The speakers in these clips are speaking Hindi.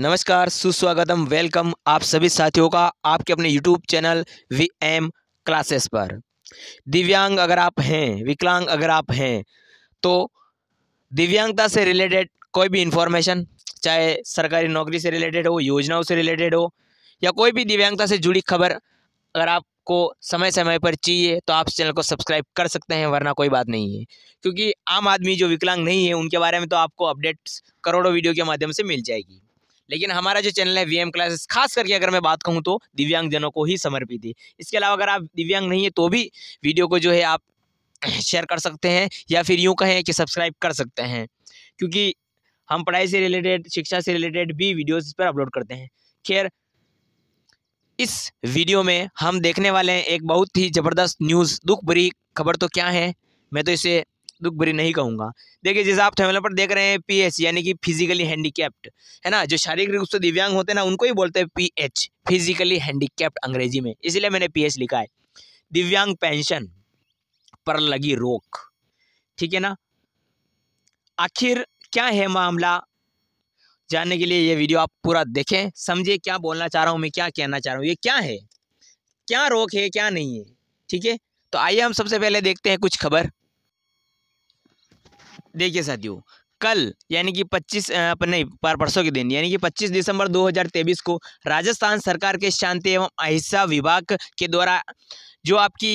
नमस्कार सुस्वागतम वेलकम आप सभी साथियों का आपके अपने YouTube channel V M classes पर दिव्यांग अगर आप हैं विकलांग अगर आप हैं तो दिव्यांगता से रिलेटेड कोई भी इन्फॉर्मेशन चाहे सरकारी नौकरी से रिलेटेड हो योजनाओं से रिलेटेड हो या कोई भी दिव्यांगता से जुड़ी खबर अगर आपको समय समय पर चाहिए तो आप चैनल को सब्सक्राइब कर सकते हैं वरना कोई बात नहीं है क्योंकि आम आदमी जो विकलांग नहीं है उनके बारे में तो आपको अपडेट्स करोड़ों वीडियो के माध्यम से मिल जाएगी लेकिन हमारा जो चैनल है वी एम क्लासेस खास करके अगर मैं बात कहूँ तो दिव्यांगजनों को ही समर्पित है इसके अलावा अगर आप दिव्यांग नहीं है तो भी वीडियो को जो है आप शेयर कर सकते हैं या फिर यूँ कहें कि सब्सक्राइब कर सकते हैं क्योंकि हम पढ़ाई से रिलेटेड शिक्षा से रिलेटेड भी वीडियोस इस पर अपलोड करते हैं खैर इस वीडियो में हम देखने वाले हैं एक बहुत ही ज़बरदस्त न्यूज़ दुख भरी खबर तो क्या है मैं तो इसे दुख भरी नहीं कहूँगा देखिए जैसे आप थमेला पर देख रहे हैं पी एच यानी कि फिजिकली हैंडीकैप्ड है ना जो शारीरिक रूप से दिव्यांग होते हैं ना उनको ही बोलते हैं पी एच फिजिकली हैंडीकैप्ड अंग्रेजी में इसलिए मैंने पी एच लिखा है दिव्यांग पेंशन पर लगी रोक ठीक है ना आखिर क्या है मामला जानने के लिए ये वीडियो आप पूरा देखें समझे क्या बोलना चाह रहा हूँ मैं क्या कहना चाह रहा हूँ ये क्या है क्या रोक है क्या नहीं है ठीक है तो आइए हम सबसे पहले देखते हैं कुछ खबर देखिए साथियों कल यानी कि 25 नहीं पर परसों के दिन यानी कि 25 दिसंबर 2023 को राजस्थान सरकार के शांति एवं अहिंसा विभाग के द्वारा जो आपकी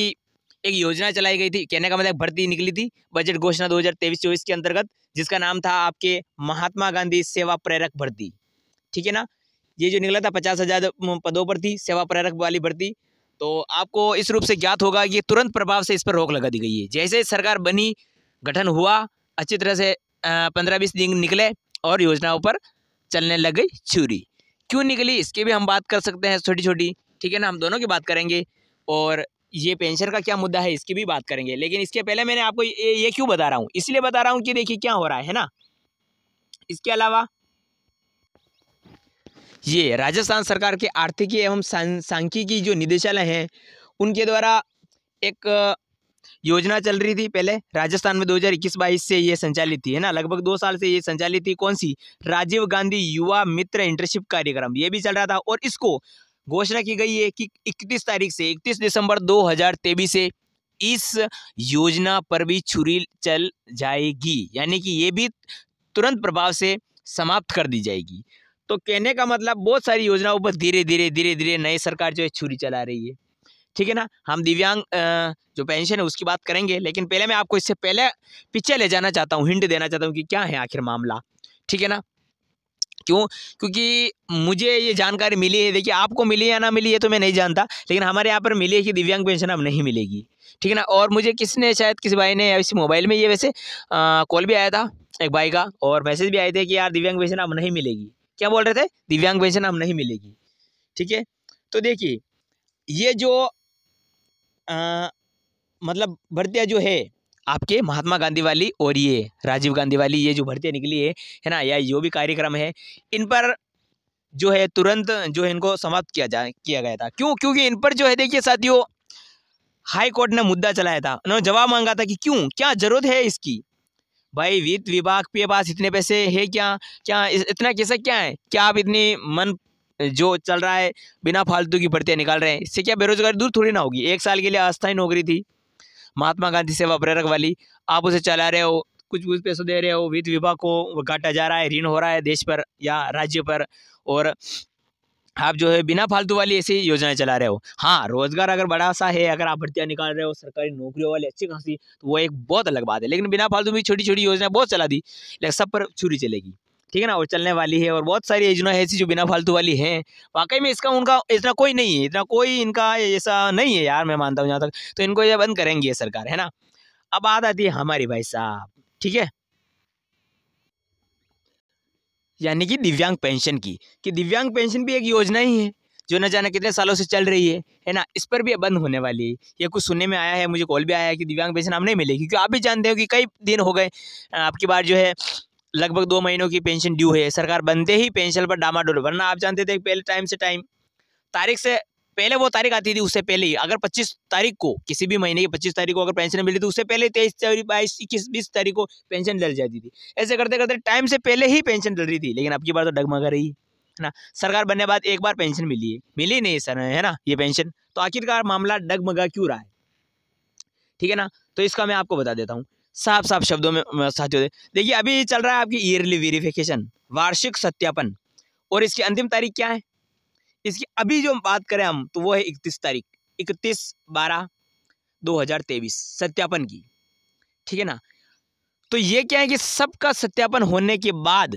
एक योजना चलाई गई थी कहने का मतलब भर्ती निकली थी बजट घोषणा 2023 हज़ार के अंतर्गत जिसका नाम था आपके महात्मा गांधी सेवा प्रेरक भर्ती ठीक है ना ये जो निकला था पचास हज़ार पदों पर थी सेवा प्रेरक वाली भर्ती तो आपको इस रूप से ज्ञात होगा कि तुरंत प्रभाव से इस पर रोक लगा दी गई है जैसे सरकार बनी गठन हुआ अच्छी तरह से पंद्रह बीस दिन निकले और योजनाओं पर चलने लग गई छुरी क्यों निकली इसकी भी हम बात कर सकते हैं छोटी छोटी ठीक है ना हम दोनों की बात करेंगे और ये पेंशन का क्या मुद्दा है इसकी भी बात करेंगे लेकिन इसके पहले मैंने आपको ये, ये क्यों बता रहा हूँ इसलिए बता रहा हूँ कि देखिए क्या हो रहा है ना इसके अलावा ये राजस्थान सरकार के आर्थिकी एवं सांख्यिकी जो निदेशालय हैं उनके द्वारा एक योजना चल रही थी पहले राजस्थान में 2021-22 से ये संचालित थी है ना लगभग दो साल से ये संचालित थी कौन सी राजीव गांधी युवा मित्र इंटर्नशिप कार्यक्रम ये भी चल रहा था और इसको घोषणा की गई है कि 31 तारीख से 31 दिसंबर 2023 से इस योजना पर भी छुरी चल जाएगी यानी कि ये भी तुरंत प्रभाव से समाप्त कर दी जाएगी तो कहने का मतलब बहुत सारी योजनाओं पर धीरे धीरे धीरे धीरे नई सरकार जो है छुरी चला रही है ठीक है ना हम दिव्यांग जो पेंशन है उसकी बात करेंगे लेकिन पहले मैं आपको इससे पहले पीछे ले जाना चाहता हूँ हिंट देना चाहता हूँ कि क्या है आखिर मामला ठीक है ना क्यों क्योंकि मुझे ये जानकारी मिली है देखिए आपको मिली या ना मिली है तो मैं नहीं जानता लेकिन हमारे यहाँ पर मिली है कि दिव्यांग पेंशन अब नहीं मिलेगी ठीक है ना और मुझे किसने शायद किसी भाई ने इसी मोबाइल में ये वैसे कॉल भी आया था एक भाई का और मैसेज भी आए थे कि यार दिव्यांग पेंशन अब नहीं मिलेगी क्या बोल रहे थे दिव्यांग पेंशन अब नहीं मिलेगी ठीक है तो देखिए ये जो आ, मतलब भर्तियाँ जो है आपके महात्मा गांधी वाली और ये राजीव गांधी वाली ये जो भर्तियाँ निकली है है ना या जो भी कार्यक्रम है इन पर जो है तुरंत जो है इनको समाप्त किया जा किया गया था क्यों क्योंकि इन पर जो है देखिए साथियों हाई कोर्ट ने मुद्दा चलाया था उन्होंने जवाब मांगा था कि क्यों क्या ज़रूरत है इसकी भाई वित्त विभाग के पास इतने पैसे है क्या क्या इतना कैसा क्या है क्या आप इतनी मन जो चल रहा है बिना फालतू की भर्तियाँ निकाल रहे हैं इससे क्या बेरोजगारी दूर थोड़ी ना होगी एक साल के लिए अस्थायी नौकरी थी महात्मा गांधी सेवा प्रेरक वाली आप उसे चला रहे हो कुछ कुछ पैसों दे रहे हो वित्त विभाग को घाटा जा रहा है ऋण हो रहा है देश पर या राज्य पर और आप जो है बिना फालतू वाली ऐसी योजनाएं चला रहे हो हाँ रोजगार अगर बड़ा सा है अगर आप भर्तियाँ निकाल रहे हो सरकारी नौकरियों वाली अच्छी खासी तो वो एक बहुत अलग बात है लेकिन बिना फालतू भी छोटी छोटी योजनाएं बहुत चला दी लेकिन सब पर छुरी चलेगी ठीक है ना और चलने वाली है और बहुत सारी योजना ऐसी जो बिना फालतू वाली है वाकई में इसका उनका इतना कोई नहीं है इतना कोई इनका ऐसा नहीं है यार मैं मानता हूँ यहाँ तक तो इनको ये बंद करेंगी ये सरकार है ना अब बात आती है हमारी भाई साहब ठीक है यानी कि दिव्यांग पेंशन की कि दिव्यांग पेंशन भी एक योजना ही है जो न जाने कितने सालों से चल रही है है ना इस पर भी बंद होने वाली है ये कुछ सुनने में आया है मुझे कॉल भी आया है कि दिव्यांग पेंशन आप नहीं मिलेगी क्योंकि आप भी जानते हो कि कई दिन हो गए आपकी बार जो है लगभग दो महीनों की पेंशन ड्यू है सरकार बनते ही पेंशन पर डामाडोल वरना आप जानते थे पहले टाइम से टाइम तारीख से पहले वो तारीख आती थी उससे पहले ही अगर 25 तारीख को किसी भी महीने की 25 तारीख को अगर पेंशन मिली तो उससे पहले तेईस तारीख बाईस इक्कीस बीस तारीख को पेंशन डल जाती थी ऐसे करते करते टाइम से पहले ही पेंशन डल रही थी लेकिन अब की बार तो डगमगा रही है ना सरकार बनने बाद एक बार पेंशन मिली है मिली नहीं सर है ना ये पेंशन तो आखिरकार मामला डगमगा क्यों रहा है ठीक है ना तो इसका मैं आपको बता देता हूँ साफ साफ शब्दों में साथियों देखिए अभी चल रहा है आपकी ईयरली वेरिफिकेशन वार्षिक सत्यापन और इसकी अंतिम तारीख क्या है इसकी अभी जो बात करें हम तो वो है इकतीस तारीख इकतीस बारह दो हज़ार तेईस सत्यापन की ठीक है ना तो ये क्या है कि सबका सत्यापन होने के बाद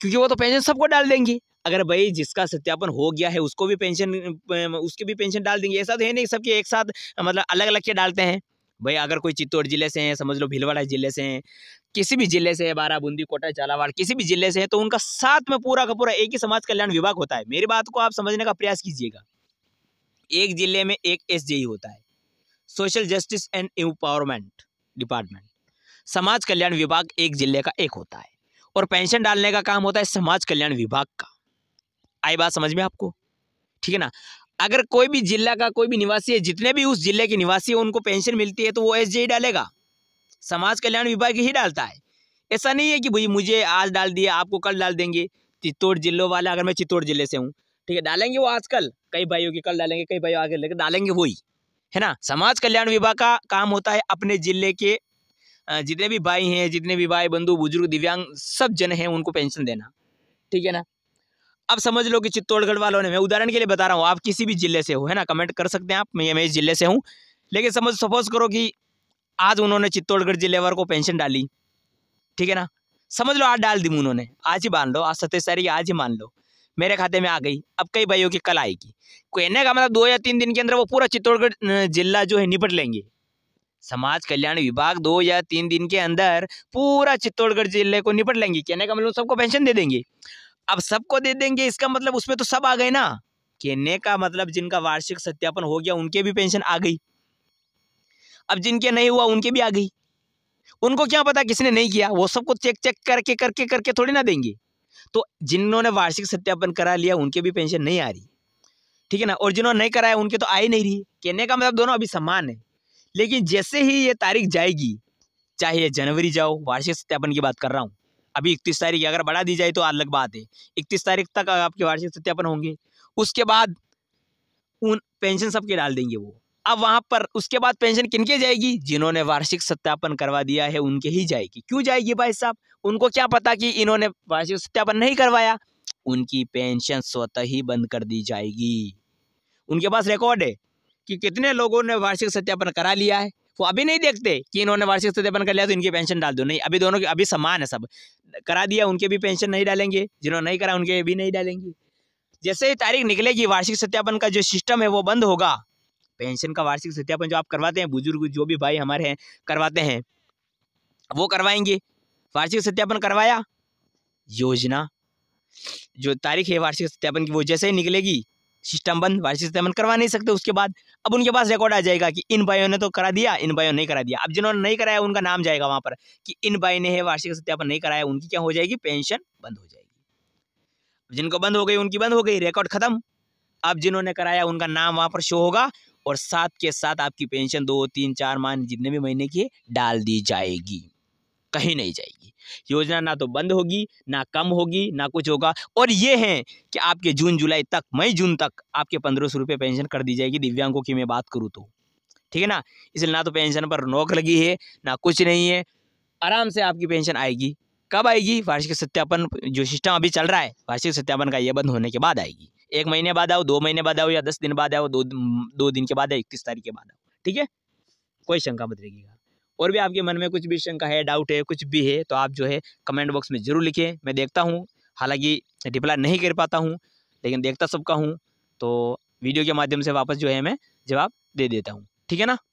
क्योंकि वो तो पेंशन सबको डाल देंगी अगर भाई जिसका सत्यापन हो गया है उसको भी पेंशन उसकी भी पेंशन डाल देंगे ऐसा तो है नहीं सबके एक साथ मतलब अलग अलग के डालते हैं भाई अगर कोई चित्तौड़ जिले से हैं समझ लो भीलवाड़ा जिले से हैं किसी भी जिले से है बारा बूंदी कोटा झालावाड़ किसी भी जिले से है तो उनका साथ में पूरा का पूरा एक ही समाज कल्याण विभाग होता है मेरी बात को आप समझने का प्रयास कीजिएगा एक जिले में एक एस e होता है social justice and empowerment department समाज कल्याण विभाग एक जिले का एक होता है और पेंशन डालने का काम होता है समाज कल्याण विभाग का आई बात समझ में आपको ठीक है ना अगर कोई भी जिला का कोई भी निवासी है जितने भी उस जिले के निवासी है उनको पेंशन मिलती है तो वो एस डालेगा समाज कल्याण विभाग ही डालता है ऐसा नहीं है कि भाई मुझे आज डाल दिया आपको कल डाल देंगे चित्तौड़ जिलों वाला अगर मैं चित्तौड़ जिले से हूँ ठीक है डालेंगे वो आजकल कई भाइयों की कल डालेंगे कई भाइयों आगे लेकर डालेंगे वही है ना समाज कल्याण विभाग का काम होता है अपने जिले के जितने भी भाई हैं जितने भी भाई बंधु बुजुर्ग दिव्यांग सब जन हैं उनको पेंशन देना ठीक है ना अब समझ लो कि चित्तौड़गढ़ वालों ने मैं उदाहरण के लिए बता रहा हूँ आप किसी भी जिले से हो है ना कमेंट कर सकते हैं आप मैं मैं इस जिले से हूँ लेकिन समझ सपोज करो कि आज उन्होंने चित्तौड़गढ़ वालों को पेंशन डाली ठीक है ना समझ लो आज डाल दी उन्होंने आज ही मान लो आज सत्ताईस तारीख आज ही मान लो मेरे खाते में आ गई अब कई भाइयों की कल आएगी कहने का मतलब दो या तीन दिन के अंदर वो पूरा चित्तौड़गढ़ जिला जो है निपट लेंगे समाज कल्याण विभाग दो या तीन दिन के अंदर पूरा चित्तौड़गढ़ जिले को निपट लेंगे कहने का मतलब सबको पेंशन दे देंगे अब सबको दे देंगे इसका मतलब उसमें तो सब आ गए ना कहने का मतलब जिनका वार्षिक सत्यापन हो गया उनके भी पेंशन आ गई अब जिनके नहीं हुआ उनके भी आ गई उनको क्या पता किसने नहीं किया वो सबको चेक चेक करके करके करके थोड़ी ना देंगे तो जिन्होंने वार्षिक सत्यापन करा लिया उनके भी पेंशन नहीं आ रही ठीक है ना और जिन्होंने नहीं कराया उनके तो आ ही नहीं रही कहने का मतलब दोनों अभी समान है लेकिन जैसे ही ये तारीख जाएगी चाहे जनवरी जाओ वार्षिक सत्यापन की बात कर रहा हूँ अभी इकतीस तारीख अगर बढ़ा दी जाए तो अलग बात है इकतीस तारीख तक आपके वार्षिक सत्यापन होंगे उसके बाद उन पेंशन सबके डाल देंगे वो अब वहाँ पर उसके बाद पेंशन किनके जाएगी जिन्होंने वार्षिक सत्यापन करवा दिया है उनके ही जाएगी क्यों जाएगी भाई साहब उनको क्या पता कि इन्होंने वार्षिक सत्यापन नहीं करवाया उनकी पेंशन स्वतः ही बंद कर दी जाएगी उनके पास रिकॉर्ड है कि कितने लोगों ने वार्षिक सत्यापन करा लिया है वो अभी नहीं देखते कि इन्होंने वार्षिक सत्यापन कर लिया तो इनकी पेंशन डाल दो नहीं अभी दोनों के अभी समान है सब करा दिया उनके भी पेंशन नहीं डालेंगे जिन्होंने नहीं करा उनके भी नहीं डालेंगे जैसे ही तारीख निकलेगी वार्षिक सत्यापन का जो सिस्टम है वो बंद होगा पेंशन का वार्षिक सत्यापन जो आप करवाते हैं बुजुर्ग जो भी भाई हमारे हैं करवाते हैं वो करवाएंगे वार्षिक सत्यापन करवाया योजना जो तारीख है वार्षिक सत्यापन की वो जैसे ही निकलेगी सिस्टम बंद वाई सिस्टम बंद करवा नहीं सकते उसके बाद अब उनके पास रिकॉर्ड आ जाएगा कि इन भाइयों ने तो करा दिया इन भाइयों ने करा दिया अब जिन्होंने नहीं कराया उनका नाम जाएगा वहाँ पर कि इन भाई ने है वार्षिक सत्यापन नहीं कराया उनकी क्या हो जाएगी पेंशन बंद हो जाएगी जिनको बंद हो गई उनकी बंद हो गई रिकॉर्ड खत्म अब जिन्होंने कराया उनका नाम वहाँ पर शो होगा और साथ के साथ आपकी पेंशन दो तीन चार मान जितने भी महीने की डाल दी जाएगी कहीं नहीं जाएगी योजना ना तो बंद होगी ना कम होगी ना कुछ होगा और ये हैं कि आपके जून जुलाई तक मई जून तक आपके पंद्रह सौ रुपये पेंशन कर दी जाएगी दिव्यांगों की मैं बात करूँ तो ठीक है ना इसलिए ना तो पेंशन पर नोक लगी है ना कुछ नहीं है आराम से आपकी पेंशन आएगी कब आएगी वार्षिक सत्यापन जो सिस्टम अभी चल रहा है वार्षिक सत्यापन का ये बंद होने के बाद आएगी एक महीने बाद आओ दो महीने बाद आओ या दस दिन बाद आओ दो दो दिन के बाद आओ इक्कीस तारीख के बाद आओ ठीक है कोई शंका मत रहेगी और भी आपके मन में कुछ भी शंका है डाउट है कुछ भी है तो आप जो है कमेंट बॉक्स में ज़रूर लिखें मैं देखता हूँ हालांकि रिप्लाई नहीं कर पाता हूँ लेकिन देखता सबका हूँ तो वीडियो के माध्यम से वापस जो है मैं जवाब दे देता हूँ ठीक है ना